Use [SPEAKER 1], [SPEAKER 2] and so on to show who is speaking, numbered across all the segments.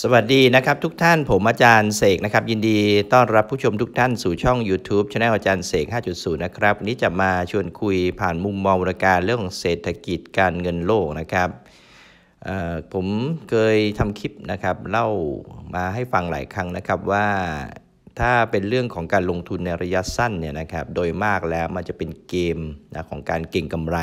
[SPEAKER 1] สวัสดีนะครับทุกท่านผมอาจารย์เสกนะครับ ยินดีต้อนรับผู้ชมทุกท่านสู่ช่อง YouTube ช anel อาจารย์เสก5.0นะครับวันนี้จะมาชวนคุยผ่านมุมมองรการเรื่องของเศรษฐกิจการเงินโลกนะครับผมเคยทำคลิปนะครับ เล่ามาให้ฟังหลายครั้งนะครับว่าถ้าเป็นเรื่องของการลงทุนในระยะสั้นเนี่ยนะครับ โดยมากแล้วมันจะเป็นเกมนะของการเก่งกำไร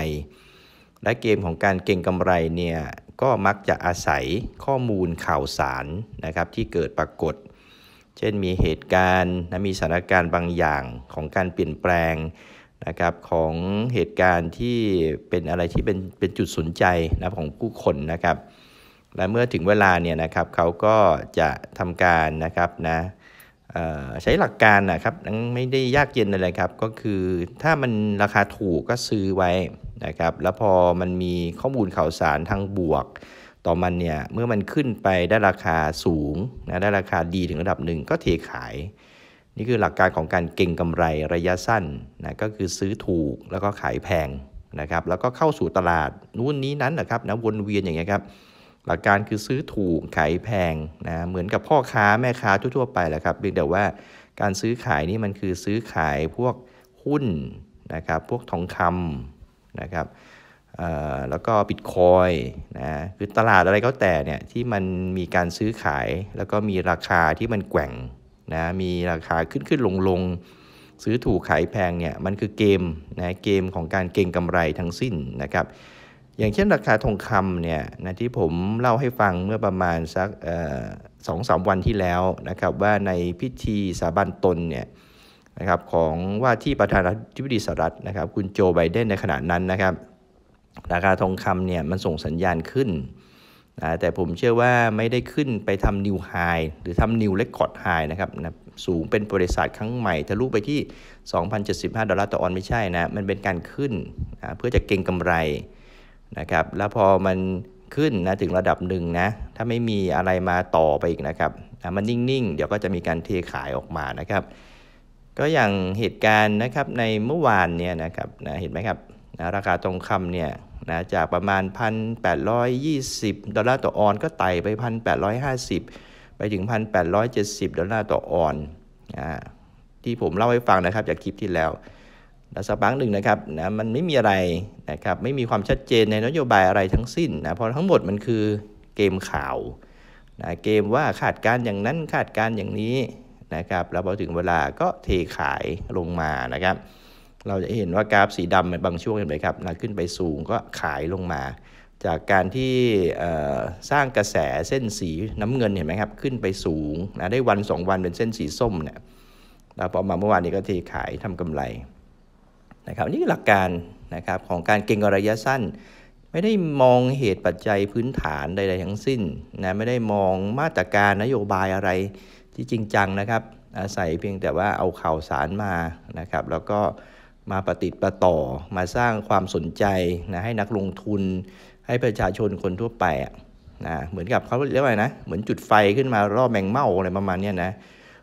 [SPEAKER 1] และเกมของการเก่งกำไรเนี่ยก็มักจะอาศัยข้อมูลข่าวสารนะครับที่เกิดปรากฏ เช่นมีเหตุการณ์ะมีสถานการณ์บางอย่างของการเปลี่ยนแปลงนะครับของเหตุการณ์ที่เป็นอะไรที่เป็นเป็นจุดสนใจนะของผู้คนนะครับ และเมื่อถึงเวลาเนี่ยนะครับเขาก็จะทำการนะครับนะใช้หลักการนะครับไม่ได้ยากเย็นอะไรครับ ก็คือถ้ามันราคาถูกก็ซื้อไว้นะครับ แล้วพอมันมีข้อมูลข่าวสารทางบวก ต่อมันเนี่ย เมื่อมันขึ้นไปได้ราคาสูงนะ ได้ราคาดีถึงระดับหนึ่งก็เทขาย นี่คือหลักการของการเก่งกำไรระยะสั้นนะ ก็คือซื้อถูกแล้วก็ขายแพงนะครับ แล้วก็เข้าสู่ตลาดนู้นนี้นั้นนะครับนะวนเวียนอย่างเงี้ยครับ หลักการคือซื้อถูกขายแพงนะ เหมือนกับพ่อค้าแม่ค้าทั่วๆ ไปแหละครับ เพียงแต่ว่าการซื้อขายนี่มันคือซื้อขายพวกหุ้นนะครับ พวกทองคำนะครับแล้วก็บิตคอยนะคือตลาดอะไรก็แต่เนี่ยที่มันมีการซื้อขายแล้วก็มีราคาที่มันแกว่งนะมีราคาขึ้นขึ้นลงลงซื้อถูกขายแพงเนี่ยมันคือเกมนะเกมของการเก่งกำไรทั้งสิ้นนะครับอย่างเช่นราคาทองคำเนี่ยนะที่ผมเล่าให้ฟังเมื่อประมาณสักสองสามวันที่แล้วนะครับว่าในพิธีสาบันตนเนี่ยนะครับของว่าที่ประธานาธิบดีสหรัฐนะครับคุณโจไบเดนในขณะนั้นนะครับ ราคาทองคำเนี่ยมันส่งสัญญาณขึ้นนะแต่ผมเชื่อว่าไม่ได้ขึ้นไปทำนิวไฮหรือทำนิวเลคคอร์ดไฮนะครับนะสูงเป็นบริษัทครั้งใหม่ทะลุไปที่ 2,075ดอลลาร์ต่อออนไม่ใช่นะ มันเป็นการขึ้นนะเพื่อจะเก็งกำไรนะครับแล้วพอมันขึ้นนะถึงระดับหนึ่งนะถ้าไม่มีอะไรมาต่อไปอีกนะครับนะมันนิ่งๆเดี๋ยวก็จะมีการเทขายออกมานะครับก็อย่างเหตุการณ์นะครับในเมื่อวานเนี่ยนะครับนะเห็นไหมครับนะราคาทองคำเนี่ยนะจากประมาณ 1,820 ดอลลาร์ต่อออนก็ไต่ไป 1,850 ไปถึง 1,870 ดอลลาร์ต่อออนนะที่ผมเล่าให้ฟังนะครับจากคลิปที่แล้วแลสักพักหนึ่งนะครับนะมันไม่มีอะไรนะครับไม่มีความชัดเจนในนโยบายอะไรทั้งสิ้นนะเพราะทั้งหมดมันคือเกมข่าวนะเกมว่าขาดการอย่างนั้น ขาดการอย่างนี้นะครับแล้วพอถึงเวลาก็เทขายลงมานะครับ เราจะเห็นว่ากราฟสีดำในบางช่วงเห็นไหมครับนะขึ้นไปสูงก็ขายลงมา จากการที่สร้างกระแสเส้นสีน้ำเงินเห็นไหมครับ ขึ้นไปสูงนะได้วัน 2 วันเป็นเส้นสีส้มเนี่ยแล้วพอมาเมื่อวานนี้ก็เทขายทำกำไรนะครับนี่หลักการนะครับของการเก็งระยะสั้น ไม่ได้มองเหตุปัจจัยพื้นฐานใดๆทั้งสิ้นนะไม่ได้มองมาตรการนโยบายอะไรที่จริงจังนะครับ อาศัยเพียงแต่ว่าเอาข่าวสารมา นะครับ แล้วก็มาปฏิติประต่อ มาสร้างความสนใจนะ ให้นักลงทุน ให้ประชาชนคนทั่วไปนะ เหมือนกับเขาเรียกว่านะ เหมือนจุดไฟขึ้นมารอบแมงเม่าอะไรประมาณนี้นะ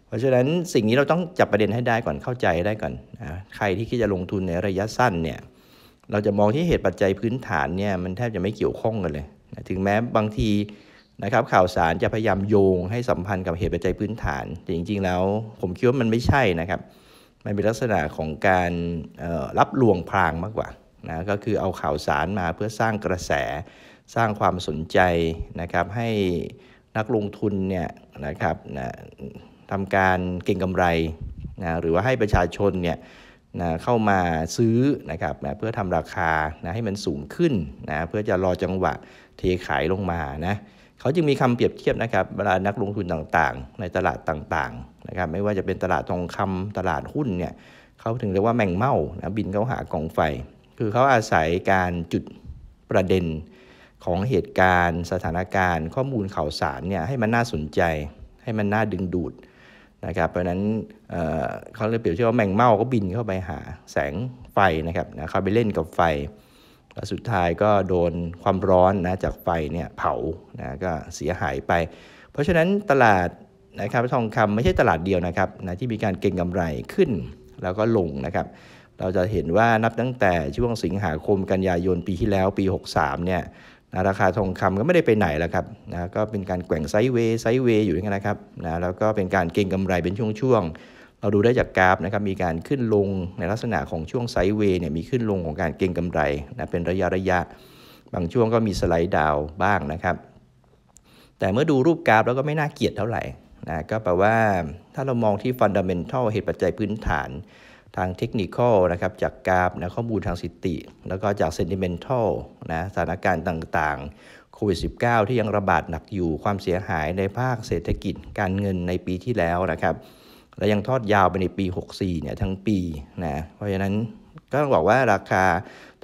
[SPEAKER 1] เพราะฉะนั้นสิ่งนี้เราต้องจับประเด็นให้ได้ก่อน เข้าใจได้ก่อนนะ ใครที่คิดจะลงทุนในระยะสั้นเนี่ย เราจะมองที่เหตุปัจจัยพื้นฐานเนี่ย มันแทบจะไม่เกี่ยวข้องกันเลยนะถึงแม้บางทีนะครับข่าวสารจะพยายามโยงให้สัมพันธ์กับเหตุปัจจัยพื้นฐานแต่จริง ๆ แล้วผมคิดว่ามันไม่ใช่นะครับ มันเป็นลักษณะของการรับลวงพรางมากกว่านะก็คือเอาข่าวสารมาเพื่อสร้างกระแสสร้างความสนใจนะครับ ให้นักลงทุนเนี่ยนะครับนะทำการเก็งกำไรนะหรือว่าให้ประชาชนเนี่ยนะเข้ามาซื้อนะครับนะเพื่อทำราคานะให้มันสูงขึ้นนะเพื่อจะรอจังหวะเทขายลงมานะเขาจึงมีคำเปรียบเทียบนะครับเวลานักลงทุนต่างๆในตลาดต่างๆนะครับไม่ว่าจะเป็นตลาดทองคำตลาดหุ้นเนี่ยเขาถึงเรียกว่าแมงเม่านะบินเขาหากองไฟ คือเขาอาศัยการจุดประเด็นของเหตุการณ์สถานการณ์ ข้อมูลข่าวสารเนี่ยให้มันน่าสนใจ ให้มันน่าดึงดูดนะครับเพราะนั้นเเขาเลยเปรียบเทียบว่าแมงเม่าก็บินเข้าไปหาแสงไฟนะครับนะเขาไปเล่นกับไฟและสุดท้ายก็โดนความร้อนนะจากไฟเนี่ยเผานะก็เสียหายไป เพราะฉะนั้นตลาดนะครับทองคำไม่ใช่ตลาดเดียวนะครับนะที่มีการเก็งกำไรขึ้นแล้วก็ลงนะครับ เราจะเห็นว่านับตั้งแต่ช่วงสิงหาคมกันยายนปีที่แล้วปี 63เนี่ยนะราคาทองคำก็ไม่ได้ไปไหนแล้วครับนะก็เป็นการแกว่งไซด์เวย์ไซด์เวย์อยู่อย่างนั้นนะครับนะแล้วก็เป็นการเก็งกำไรเป็นช่วง ๆเราดูได้จากกราฟนะครับ มีการขึ้นลงในลักษณะของช่วงไซด์เวย์เนี่ย มีขึ้นลงของการเก็งกำไรนะ เป็นระยะระยะ บางช่วงก็มีสไลด์ดาวบ้างนะครับ แต่เมื่อดูรูปกราฟแล้วก็ไม่น่าเกลียดเท่าไหร่นะ ก็แปลว่าถ้าเรามองที่ฟันดัมเทัลเหตุปัจจัยพื้นฐานทางเทคนิคนะครับ จากกราฟนะข้อมูลทางสิติ แล้วก็จากเซนติเมนทัลนะสถานการณ์ต่างๆ โควิด -19 ที่ยังระบาดหนักอยู่ความเสียหายในภาคเศรษฐกิจการเงินในปีที่แล้วนะครับและยังทอดยาวไปในปี 64 เนี่ยทั้งปีนะเพราะฉะนั้นก็ต้องบอกว่าราคา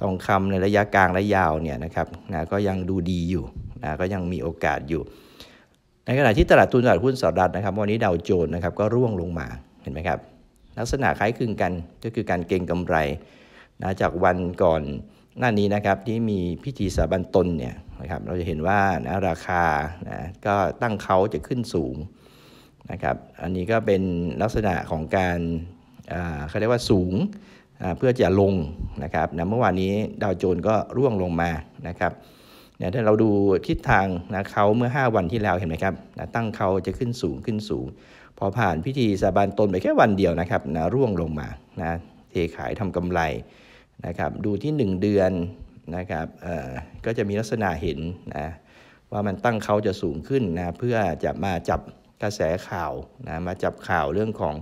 [SPEAKER 1] ทองคำในระยะกลางและยาวเนี่ยนะครับนะก็ยังดูดีอยู่นะก็ยังมีโอกาสอยู่ ในขณะที่ตลาดทุนตลาดหุ้นสหรัฐนะครับวันนี้ดาวโจนส์นะครับก็ร่วงลงมาเห็นไหมครับ ลักษณะคล้ายคลึงกันก็คือการเก็งกำไรนะจากวันก่อนหน้านี้นะครับที่มีพิธีสาบันตนเนี่ยนะครับเราจะเห็นว่านะราคานะก็ตั้งเขาจะขึ้นสูงนะครับ อันนี้ก็เป็นลักษณะของการเขาเรียกว่าสูงเพื่อจะลงนะครับนะเมื่อวานนี้ดาวโจนก็ร่วงลงมา นะครับเนี่ยถ้าเราดูทิศทางนะเขาเมื่อ 5 วันที่แล้วเห็นไหมครับนะตั้งเขาจะขึ้นสูงขึ้นสูง พอผ่านพิธีสาบานตนไปแค่วันเดียวนะครับนะร่วงลงมานะเทขายทำกำไรนะครับ ดูที่ 1 เดือนนะครับก็จะมีลักษณะเห็นนะว่ามันตั้งเขาจะสูงขึ้นนะเพื่อจะมาจับกระแสข่าวนะมาจับข่าวเรื่องของ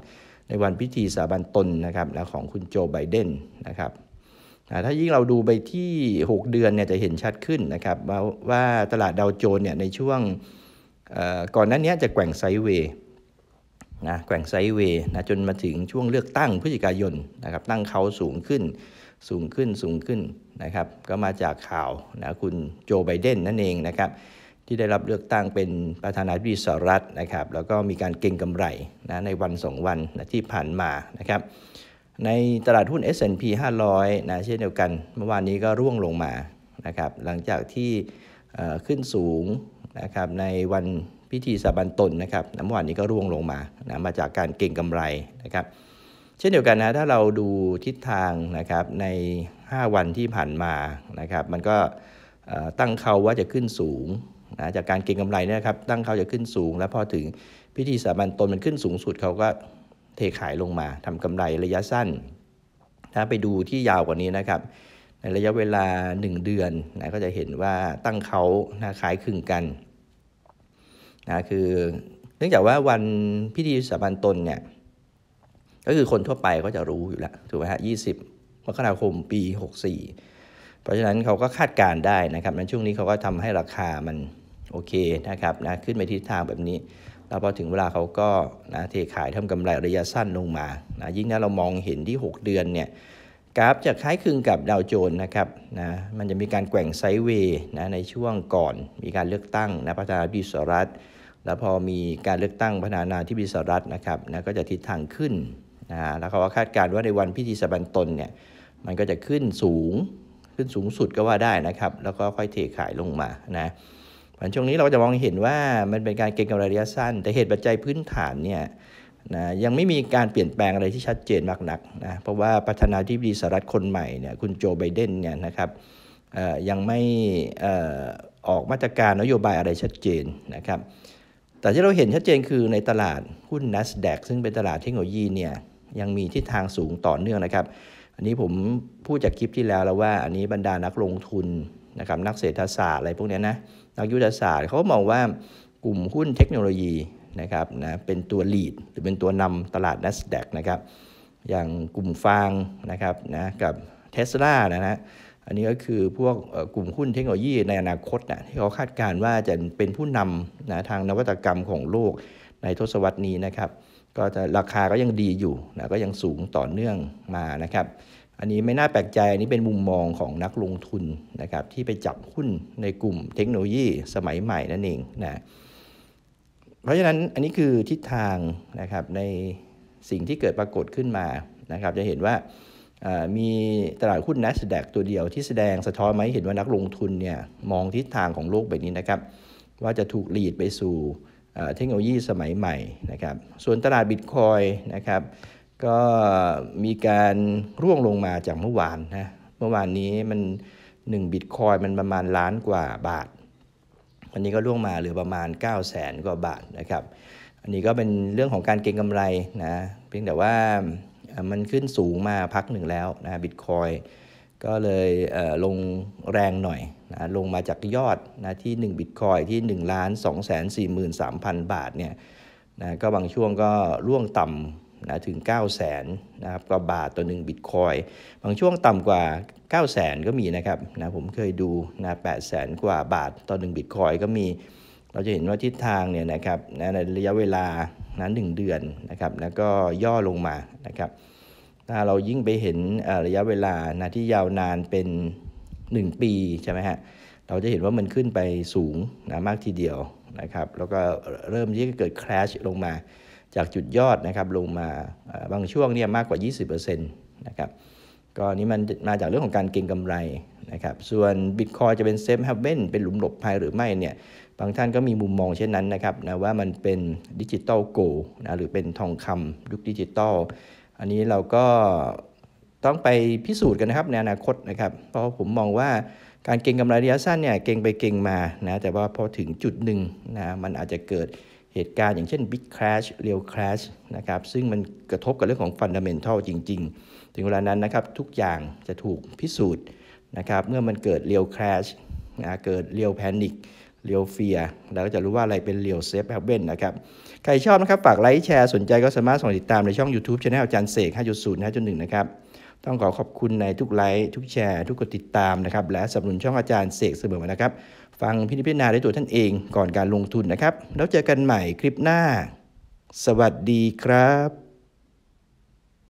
[SPEAKER 1] ในวันพิธีสาบันตนนะครับแลวของคุณโจไบเดนนะครับถ้ายิ่งเราดูไปที่ 6 เดือนเนี่ยจะเห็นชัดขึ้นนะครับว่าว่าตลาดดาวโจนเนี่ยในช่วงก่อนนั้นเนี้จะแกว่งไซเวย์นะแกว่งไซเวย์นะจนมาถึงช่วงเลือกตั้งพฤศจิกายนนะครับตั้งเขาสูงขึ้นสูงขึ้นสูงขึ้นนะครับ ก็มาจากข่าวนะคุณโจไบเดนนั่นเองนะครับที่ได้รับเลือกตั้งเป็นประธานาธิบดีสหรัฐนะครับ แล้วก็มีการเก็งกำไรนะในวันสองวันนะที่ผ่านมานะครับ ในตลาดหุ้น S&P 500นะเช่นเดียวกันเมื่อวานนี้ก็ร่วงลงมานะครับหลังจากที่ขึ้นสูงนะครับในวันพิธีสาบันตนนะครับเมื่อวานนี้ก็ร่วงลงมานะมาจากการเก็งกำไรนะครับ เช่นเดียวกันนะ ถ้าเราดูทิศทางนะครับใน 5 วันที่ผ่านมานะครับ มันก็ตั้งเขาว่าจะขึ้นสูงนะจากการเก็งกำไรเนี่ยครับ ตั้งเขาจะขึ้นสูง แล้ว พอถึงพิธีสาบันตนมันขึ้นสูงสุดเขาก็เทขายลงมา ทำกำไรระยะสั้น ถ้าไปดูที่ยาวกว่านี้นะครับ ในระยะเวลา 1 เดือนนะก็จะเห็นว่าตั้งเขานะขายครึงกันนะคือ เนื่องจากว่าวันพิธีสาบันตนเนี่ย ก็คือคนทั่วไปก็จะรู้อยู่แล้ว ถูกไหมฮะยี่สิบมกราคมปี 64 เพราะฉะนั้นเขาก็คาดการได้นะครับ ในช่วงนี้เขาก็ทำให้ราคามันโอเคนะครับนะขึ้นไปทิศทางแบบนี้แล้วพอถึงเวลาเขาก็นะเทขายทำกำไรระยะสั้นลงมานะยิ่งนะเรามองเห็นที่ 6 เดือนเนี่ยกราฟจะคล้ายคลึงกับดาวโจนนะครับนะมันจะมีการแกว่งไซด์เวย์นะในช่วงก่อน มีการเลือกตั้งนะประธานาธิบดีสหรัฐแล้วพอมีการเลือกตั้งประธานาธิบดีสหรัฐนะครับนะก็จะทิศทางขึ้นนะแล้วเขาก็คาดการณ์ว่าในวันพิธีสบันตนเนี่ยมันก็จะขึ้นสูงขึ้นสูงสุดก็ว่าได้นะครับ แล้วก็ค่อยเทขายลงมานะผันช่วงนี้เราจะมองเห็นว่า มันเป็นการเก็งกำไรระยะสั้น แต่เหตุปัจจัยพื้นฐานเนี่ยนะยังไม่มีการเปลี่ยนแปลงอะไรที่ชัดเจนมากนักนะเพราะว่าประธานาธิบดีสหรัฐคนใหม่เนี่ยคุณโจไบเดนเนี่ยนะครับยังไม่ออกมาตรการนโยบายอะไรชัดเจนนะครับแต่ที่เราเห็นชัดเจนคือในตลาดหุ้น NASDAQ ซึ่งเป็นตลาดเทคโนโลยีเนี่ยยังมีทิศทางสูงต่อเนื่องนะครับ อันนี้ผมพูดจากคลิปที่แล้วแล้วว่า อันนี้บรรดานักลงทุนนะครับนักเศรษฐศาสตร์อะไรพวกนี้นะ นักยุทธศาสตร์เขามองว่ากลุ่มหุ้นเทคโนโลยีนะครับนะเป็นตัวลีดหรือเป็นตัวนำตลาด NASDAQ นะครับอย่างกลุ่มฟางนะครับนะกับเทสลานะฮะอันนี้ก็คือพวกกลุ่มหุ้นเทคโนโลยีในอนาคตนะที่เขาคาดการณ์ว่าจะเป็นผู้นำนะทางนวัตกรรมของโลกในทศวรรษนี้นะครับก็จะราคาก็ยังดีอยู่นะก็ยังสูงต่อเนื่องมานะครับอันนี้ไม่น่าแปลกใจอันนี้เป็นมุมมองของนักลงทุนนะครับที่ไปจับหุ้นในกลุ่มเทคโนโลยีสมัยใหม่นั่นเองนะเพราะฉะนั้นอันนี้คือทิศทางนะครับในสิ่งที่เกิดปรากฏขึ้นมานะครับจะเห็นว่ามีตลาดหุ้น n a s d a กตัวเดียวที่แสดงสะท้อนไหมเห็นว่านักลงทุนเนี่ยมองทิศทางของโลกแบบนี้นะครับ ว่าจะถูกหลีดไปสู่เทคโนโลยีสมัยใหม่นะครับส่วนตลาดบิตคอยนะครับก็มีการร่วงลงมาจากเมื่อวานนะ เมื่อวานนี้มัน1บิตคอยมันประมาณล้านกว่าบาท วันนี้ก็ร่วงมาเหลือประมาณ 9 0 0แสนกว่าบาทนะครับ อันนี้ก็เป็นเรื่องของการเก็งกำไรนะ เพียงแต่ว่ามันขึ้นสูงมาพักหนึ่งแล้วนะบิตคอย ก็เลยเลงแรงหน่อยนะลงมาจากยอดนะที่ 1 บิตคอยที่1 2 4 3 0 0 0 บาทเนี่ยนะก็บางช่วงก็ร่วงต่ำนะถึง 9 0 0 0 0นนะครับกว่าบาทต่อหนึ่งบิตคอย บางช่วงต่ำกว่า9 0 0 0 0 ก็มีนะครับนะผมเคยดูนะ8 0 0 0 กว่าบาทต่อหนึ่งบิตคอยก็มี เราจะเห็นว่าทิศทางเนี่ยนะครับนะในระยะเวลานั้นหนึ่งเดือนนะครับ แล้วก็ย่อลงมานะครับถ้าเรายิ่งไปเห็นระยะเวลานะที่ยาวนานเป็น 1 ปีใช่ไหมฮะ เราจะเห็นว่ามันขึ้นไปสูงนะมากทีเดียวนะครับ แล้วก็เริ่มที่จะเกิดคราชลงมาจากจุดยอดนะครับลงมาบางช่วงเนี่ยมากกว่า 20%นะครับ ก็นี้มันมาจากเรื่องของการเก็งกำไรนะครับ ส่วนบิตคอยจะเป็นเซฟเฮเบนเป็นหลุมหลบภัยหรือไม่เนี่ย บางท่านก็มีมุมมองเช่นนั้นนะครับนะว่ามันเป็นดิจิตอลโกนะหรือเป็นทองคำยุคดิจิตอล อันนี้เราก็ต้องไปพิสูจน์กันนะครับ ในอนาคตนะครับ เพราะผมมองว่าการเก็งกำไรระยะสั้นเนี่ยเก็งไปเก็งมานะแต่ว่าพอถึงจุดหนึ่งนะมันอาจจะเกิดเหตุการณ์อย่างเช่น Big Crash เรียว Crash นะครับซึ่งมันกระทบกับเรื่องของ Fundamental จริง ๆ ถึงเวลานั้นนะครับทุกอย่างจะถูกพิสูจน์นะครับ เมื่อมันเกิดเรียว Crash นะเกิดเรียว Panic เรียวเฟียเราก็จะรู้ว่าอะไรเป็นเรียวเซฟแฮบเบนนะครับใครชอบนะครับ ฝากไลค์แชร์สนใจก็สามารถส่งติดตามในช่อง YouTube ช anel อาจารย์เสก 5.0 5.1นะครับต้องขอขอบคุณในทุกไลค์ทุกแชร์ทุกกดติดตามนะครับและสนับสนุนช่องอาจารย์เสกเสมอนะครับฟังพิจารณาด้วยตัวท่านเองก่อนการลงทุนนะครับ แล้วเจอกันใหม่คลิปหน้า สวัสดีครับ